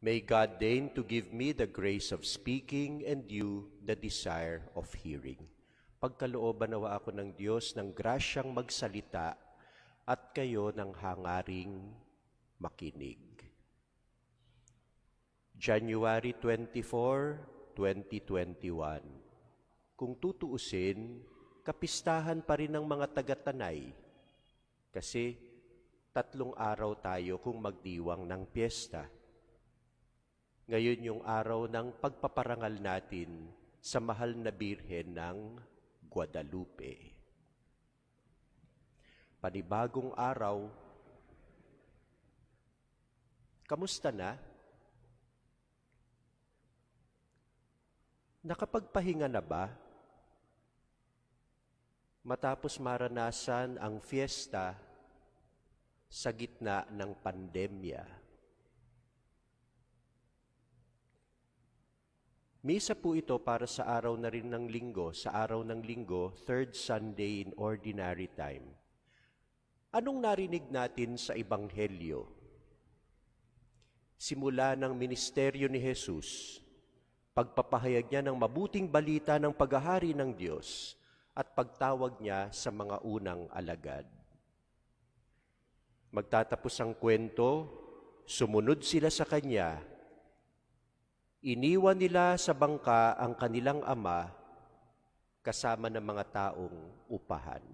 May God deign to give me the grace of speaking and you the desire of hearing. Pagkalooban nawa ako ng Diyos ng grasyang magsalita at kayo ng hangaring makinig. January 24, 2021 Kung tutuusin, kapistahan pa rin ng mga taga-tanay kasi tatlong araw tayo kung magdiwang ng piyesta ngayon yung araw ng pagpaparangal natin sa mahal na Birhen ng Guadalupe. Panibagong araw, kamusta na? Nakapagpahinga na ba? Matapos maranasan ang fiesta sa gitna ng pandemya Misa po ito para sa araw na rin ng linggo, sa araw ng linggo, third Sunday in Ordinary Time. Anong narinig natin sa Ebanghelyo? Simula ng ministeryo ni Jesus, pagpapahayag niya ng mabuting balita ng paghahari ng Diyos at pagtawag niya sa mga unang alagad. Magtatapos ang kwento, sumunod sila sa Kanya Iniwan nila sa bangka ang kanilang ama kasama ng mga taong upahan.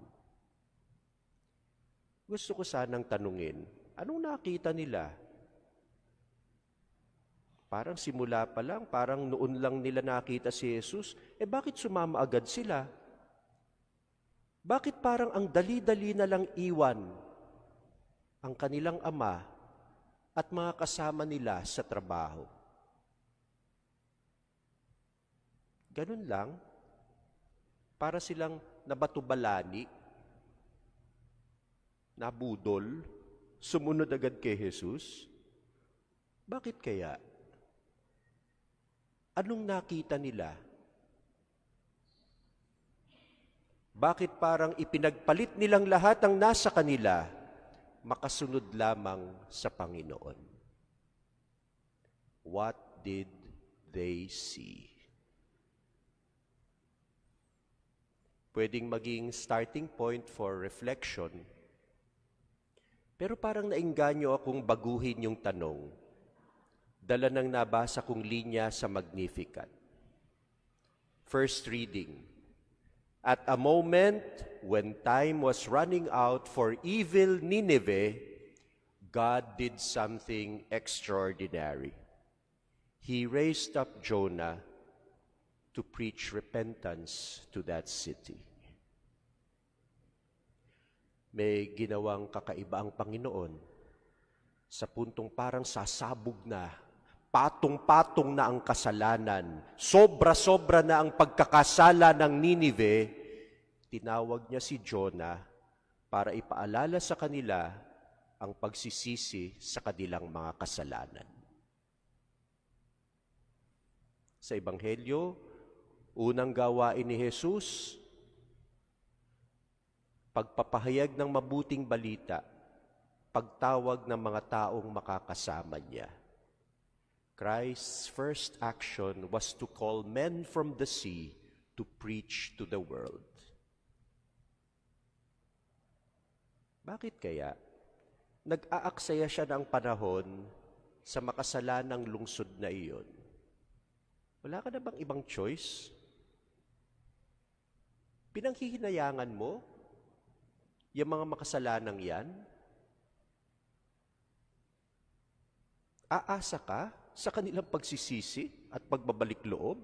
Gusto ko sanang tanungin, anong nakita nila? Parang simula pa lang, parang noon lang nila nakita si Jesus, eh bakit sumama agad sila? Bakit parang ang dali-dali na lang iwan ang kanilang ama at mga kasama nila sa trabaho? Ganun lang. Para silang nabatubalani, nabudol, sumunod agad kay Jesus. Bakit kaya? Anong nakita nila? Bakit parang ipinagpalit nilang lahat ang nasa kanila makasunod lamang sa Panginoon? What did they see? pwedeng maging starting point for reflection. Pero parang nainganyo akong baguhin yung tanong, dala nang nabasa kong linya sa Magnificat. First reading, At a moment when time was running out for evil Nineveh, God did something extraordinary. He raised up Jonah to preach repentance to that city. May ginawang kakaiba ang Panginoon sa puntong parang sasabog na, patong-patong na ang kasalanan, sobra-sobra na ang pagkakasala ng Ninive, tinawag niya si Jonah para ipaalala sa kanila ang pagsisisi sa kanilang mga kasalanan. Sa Ebanghelyo, Unang gawain ni Jesus, pagpapahayag ng mabuting balita, pagtawag ng mga taong makakasama niya. Christ's first action was to call men from the sea to preach to the world. Bakit kaya? Nag-aaksaya siya ng panahon sa makasalanang lungsod na iyon. Wala ka na bang ibang choice? Pinanghihinayangan mo yung mga makasalanang yan? Aasa ka sa kanilang pagsisisi at pagbabalik loob?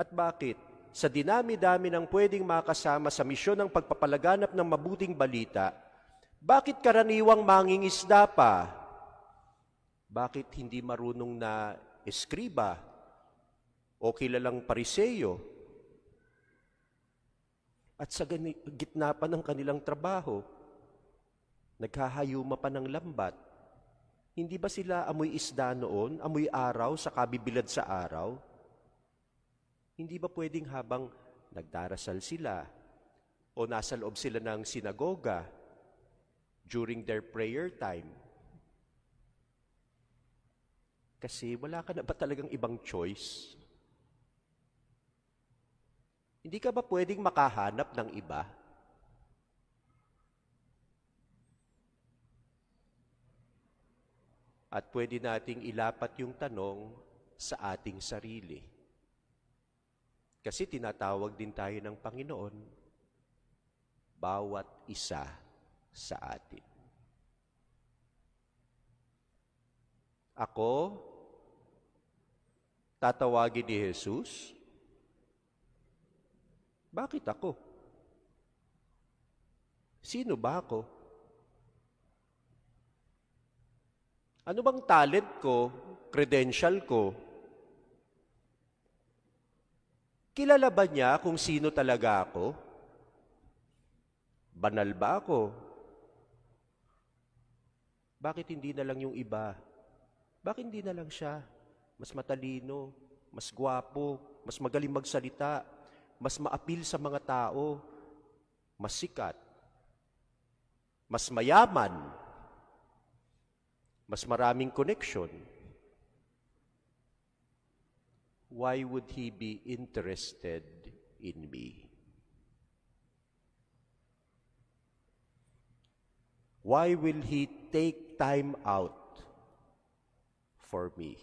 At bakit? Sa dinami-dami ng pwedeng makasama sa misyon ng pagpapalaganap ng mabuting balita, bakit karaniwang mangingisda pa? Bakit hindi marunong na eskriba o kilalang pariseyo. At sa gitna pa ng kanilang trabaho, naghahayuma pa ng lambat, hindi ba sila amoy isda noon, amoy araw sa kabibilad sa araw? Hindi ba pwedeng habang nagdarasal sila o nasa loob sila ng sinagoga during their prayer time? Kasi wala ka na ba talagang ibang choice? Hindi ka ba pwedeng makahanap ng iba? At pwede nating ilapat yung tanong sa ating sarili. Kasi tinatawag din tayo ng Panginoon, bawat isa sa atin. Ako, tatawagin ni Jesus, bakit ako? Sino ba ako? Ano bang talent ko, credential ko? Kilala ba niya kung sino talaga ako? Banal ba ako? Bakit hindi na lang yung iba? Bakit hindi na lang siya? Mas matalino, mas gwapo, mas magaling magsalita, mas maapil sa mga tao, mas sikat, mas mayaman, mas maraming connection, why would he be interested in me? Why will he take time out for me?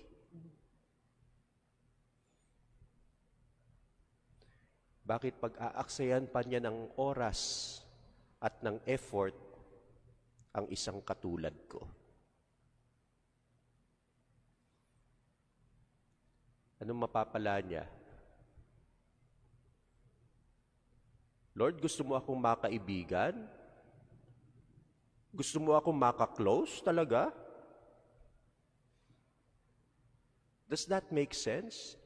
Bakit pag-aaksayan pa niya ng oras at ng effort ang isang katulad ko? Anong mapapala niya? Lord, gusto mo akong makaibigan? Gusto mo akong makaklose talaga? Does that make sense?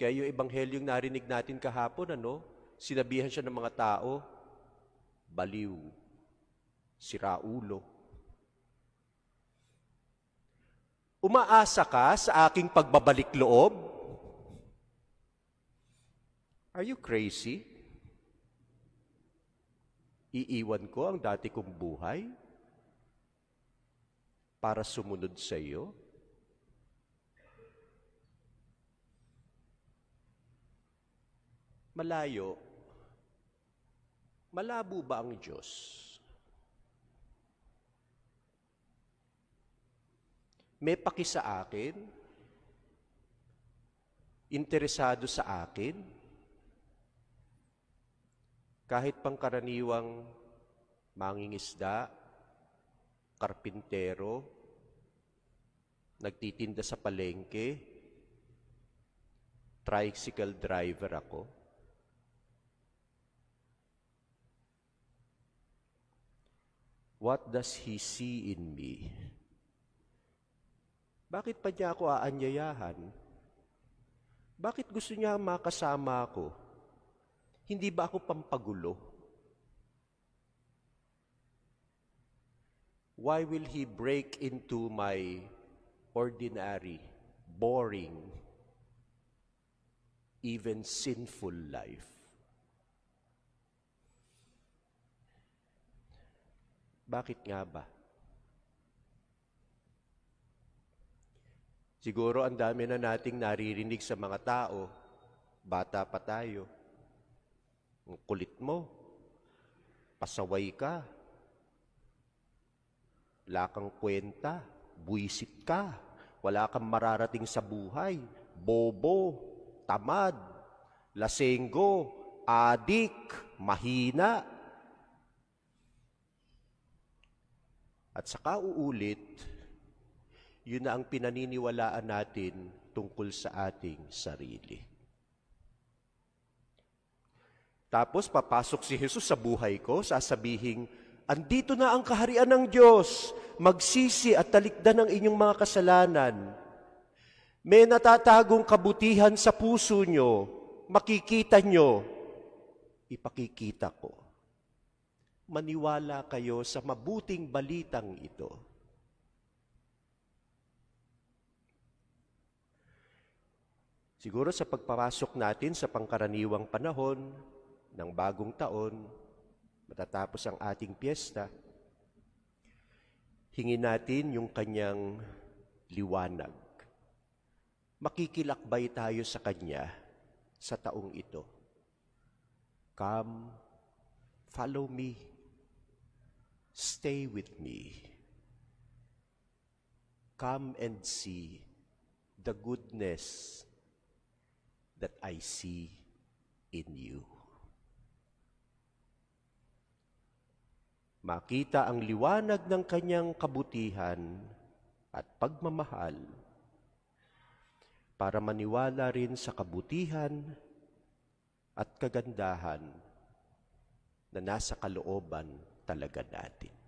Kaya yung ebanghelyong narinig natin kahapon, ano? Sinabihan siya ng mga tao, baliw, siraulo. Umaasa ka sa aking pagbabalik loob? Are you crazy? Iiwan ko ang dati kong buhay para sumunod sa iyo? malayo, malabo ba ang Diyos? May paki sa akin? Interesado sa akin? Kahit pangkaraniwang mangingisda, karpintero, nagtitinda sa palengke, tricycle driver ako. What does he see in me? Bakit pa niya ako aanyayahan? Bakit gusto niya makasama ako? Hindi ba ako pampagulo? Why will he break into my ordinary, boring, even sinful life? Bakit nga ba? Siguro ang dami na nating naririnig sa mga tao, bata pa tayo. Ang kulit mo, pasaway ka, lakang kang kwenta, buisit ka, wala kang mararating sa buhay, bobo, tamad, lasenggo, adik, mahina, At saka uulit, yun na ang pinaniniwalaan natin tungkol sa ating sarili. Tapos papasok si Jesus sa buhay ko, sasabihin, andito na ang kaharian ng Diyos, magsisi at talikdan ang inyong mga kasalanan. May natatagong kabutihan sa puso nyo, makikita nyo, ipakikita ko maniwala kayo sa mabuting balitang ito. Siguro sa pagpapasok natin sa pangkaraniwang panahon ng bagong taon, matatapos ang ating piyesta, hingin natin yung kanyang liwanag. Makikilakbay tayo sa kanya sa taong ito. Come, follow me. Stay with me. Come and see the goodness that I see in you. Makita ang liwanag ng kanyang kabutihan at pagmamahal para maniwala rin sa kabutihan at kagandahan na nasa kalooban talaga natin.